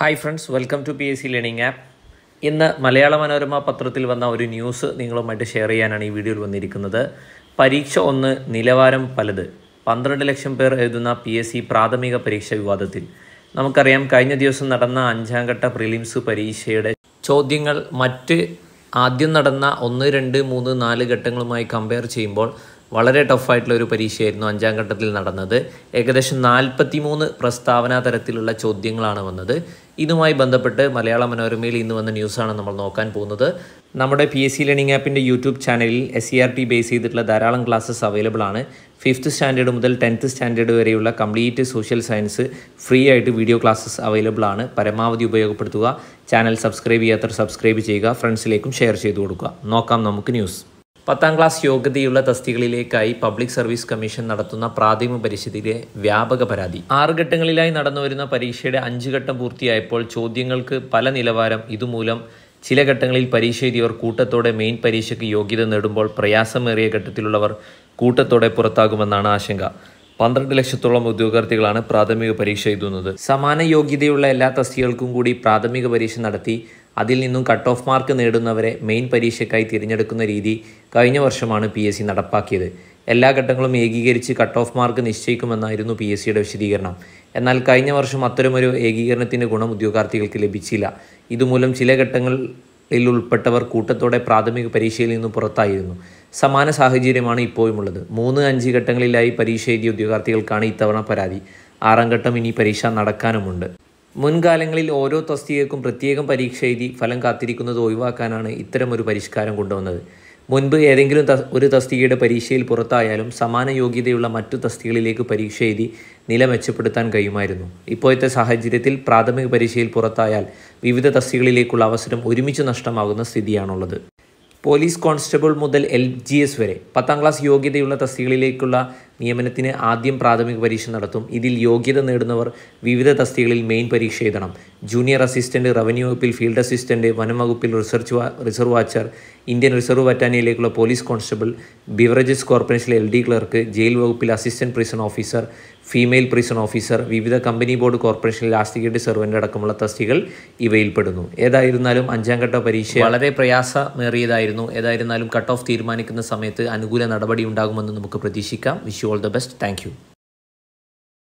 hi friends welcome to P S C learning app ഇന്ന് മലയാള മനോരമ പത്രത്തിൽ വന്ന ഒരു ന്യൂസ് നിങ്ങളുമായിട്ട് ഷെയർ ചെയ്യാനാണ് ഈ വീഡിയോയിൽ വന്നിരിക്കുന്നത് പരീക്ഷ ഒന്ന് നിലവാരം പലത് പന്ത്രണ്ട് ലക്ഷം പേർ എഴുതുന്ന പി എസ് സി പ്രാഥമിക പരീക്ഷ വിവാദത്തിൽ നമുക്കറിയാം കഴിഞ്ഞ ദിവസം നടന്ന അഞ്ചാം ഘട്ട പ്രിലിംസ് പരീക്ഷയുടെ ചോദ്യങ്ങൾ മറ്റ് ആദ്യം നടന്ന ഒന്ന് രണ്ട് മൂന്ന് നാല് ഘട്ടങ്ങളുമായി കമ്പയർ ചെയ്യുമ്പോൾ വളരെ ടഫായിട്ടുള്ള ഒരു പരീക്ഷയായിരുന്നു അഞ്ചാം ഘട്ടത്തിൽ നടന്നത് ഏകദേശം നാൽപ്പത്തി മൂന്ന് പ്രസ്താവന തരത്തിലുള്ള ചോദ്യങ്ങളാണ് വന്നത് ഇതുമായി ബന്ധപ്പെട്ട് മലയാള മനോരമയിൽ ഇന്ന് വന്ന ന്യൂസാണ് നമ്മൾ നോക്കാൻ പോകുന്നത് നമ്മുടെ പി എസ് സി ലേണിംഗ് ആപ്പിൻ്റെ യൂട്യൂബ് ചാനലിൽ S C R T base ചെയ്തിട്ടുള്ള ധാരാളം ക്ലാസ്സസ് അവൈലബിൾ ആണ് ഫിഫ്ത്ത് സ്റ്റാൻഡേർഡ് മുതൽ ടെൻത്ത് സ്റ്റാൻഡേർഡ് വരെയുള്ള കംപ്ലീറ്റ് സോഷ്യൽ സയൻസ് ഫ്രീ ആയിട്ട് വീഡിയോ ക്ലാസ്സസ് അവൈലബിൾ ആണ് പരമാവധി ഉപയോഗപ്പെടുത്തുക ചാനൽ സബ്സ്ക്രൈബ് ചെയ്യാത്തവർ സബ്സ്ക്രൈബ് ചെയ്യുക ഫ്രണ്ട്സിലേക്കും ഷെയർ ചെയ്തു കൊടുക്കുക നോക്കാം നമുക്ക് ന്യൂസ് പത്താം ക്ലാസ് യോഗ്യതയുള്ള തസ്തികളിലേക്കായി പബ്ലിക് സർവീസ് കമ്മീഷൻ നടത്തുന്ന പ്രാഥമിക പരിശീലിലെ വ്യാപക പരാതി ആറ് ഘട്ടങ്ങളിലായി നടന്നുവരുന്ന പരീക്ഷയുടെ അഞ്ച് ഘട്ടം പൂർത്തിയായപ്പോൾ ചോദ്യങ്ങൾക്ക് പല നിലവാരം ഇതുമൂലം ചില ഘട്ടങ്ങളിൽ പരീക്ഷ എഴുതിയവർ കൂട്ടത്തോടെ മെയിൻ പരീക്ഷയ്ക്ക് യോഗ്യത നേടുമ്പോൾ പ്രയാസമേറിയ ഘട്ടത്തിലുള്ളവർ കൂട്ടത്തോടെ പുറത്താകുമെന്നാണ് ആശങ്ക പന്ത്രണ്ട് ലക്ഷത്തോളം ഉദ്യോഗാർത്ഥികളാണ് പ്രാഥമിക പരീക്ഷ എഴുതുന്നത് സമാന യോഗ്യതയുള്ള എല്ലാ തസ്തികൾക്കും കൂടി പ്രാഥമിക പരീക്ഷ നടത്തി അതിൽ നിന്നും കട്ട് ഓഫ് മാർക്ക് നേടുന്നവരെ മെയിൻ പരീക്ഷയ്ക്കായി തിരഞ്ഞെടുക്കുന്ന രീതി കഴിഞ്ഞ വർഷമാണ് പി എസ് സി നടപ്പാക്കിയത് എല്ലാ ഘട്ടങ്ങളും ഏകീകരിച്ച് കട്ട് ഓഫ് മാർക്ക് നിശ്ചയിക്കുമെന്നായിരുന്നു പി എസ് സിയുടെ വിശദീകരണം എന്നാൽ കഴിഞ്ഞ വർഷം അത്തരമൊരു ഏകീകരണത്തിൻ്റെ ഗുണം ഉദ്യോഗാർത്ഥികൾക്ക് ലഭിച്ചില്ല ഇതുമൂലം ചില ഘട്ടങ്ങളിൽ ഉൾപ്പെട്ടവർ കൂട്ടത്തോടെ പ്രാഥമിക പരീക്ഷയിൽ നിന്നും പുറത്തായിരുന്നു സമാന സാഹചര്യമാണ് ഉള്ളത് മൂന്ന് അഞ്ച് ഘട്ടങ്ങളിലായി പരീക്ഷ എഴുതിയ ഉദ്യോഗാർത്ഥികൾക്കാണ് ഇത്തവണ പരാതി ആറാം ഘട്ടം ഇനി പരീക്ഷ നടക്കാനുമുണ്ട് മുൻകാലങ്ങളിൽ ഓരോ തസ്തികക്കും പ്രത്യേകം പരീക്ഷ എഴുതി ഫലം കാത്തിരിക്കുന്നത് ഒഴിവാക്കാനാണ് ഇത്തരമൊരു പരിഷ്കാരം കൊണ്ടുവന്നത് മുൻപ് ഏതെങ്കിലും ഒരു തസ്തികയുടെ പരീക്ഷയിൽ പുറത്തായാലും സമാന യോഗ്യതയുള്ള മറ്റു തസ്തികളിലേക്ക് പരീക്ഷ എഴുതി നില മെച്ചപ്പെടുത്താൻ കഴിയുമായിരുന്നു ഇപ്പോഴത്തെ സാഹചര്യത്തിൽ പ്രാഥമിക പരീക്ഷയിൽ പുറത്തായാൽ വിവിധ തസ്തികളിലേക്കുള്ള അവസരം ഒരുമിച്ച് നഷ്ടമാകുന്ന സ്ഥിതിയാണുള്ളത് പോലീസ് കോൺസ്റ്റബിൾ മുതൽ എൽ ജി എസ് വരെ പത്താം ക്ലാസ് യോഗ്യതയുള്ള തസ്തികളിലേക്കുള്ള നിയമനത്തിന് ആദ്യം പ്രാഥമിക പരീക്ഷ നടത്തും ഇതിൽ യോഗ്യത നേടുന്നവർ വിവിധ തസ്തികളിൽ മെയിൻ പരീക്ഷ എഴുതണം ജൂനിയർ അസിസ്റ്റൻറ്റ് റവന്യൂ വകുപ്പിൽ ഫീൽഡ് അസിസ്റ്റൻറ്റ് വനം വകുപ്പിൽ research reserve watcher Indian reserve ബറ്റാനിയയിലേക്കുള്ള പോലീസ് കോൺസ്റ്റബിൾ ബിവറേജസ് കോർപ്പറേഷനിലെ എൽ ഡി ക്ലർക്ക് ജയിൽ വകുപ്പിൽ assistant prison officer female prison officer വിവിധ കമ്പനി ബോർഡ് കോർപ്പറേഷനിലെ ആസ്തികയുടെ സെർവൻ്റ് അടക്കമുള്ള തസ്തികൾ ഇവയിൽപ്പെടുന്നു ഏതായിരുന്നാലും അഞ്ചാം ഘട്ട പരീക്ഷ വളരെ പ്രയാസമേറിയതായിരുന്നു ഏതായിരുന്നാലും കട്ട് ഓഫ് തീരുമാനിക്കുന്ന സമയത്ത് അനുകൂല നടപടി ഉണ്ടാകുമെന്ന് നമുക്ക് പ്രതീക്ഷിക്കാം wish you all the best thank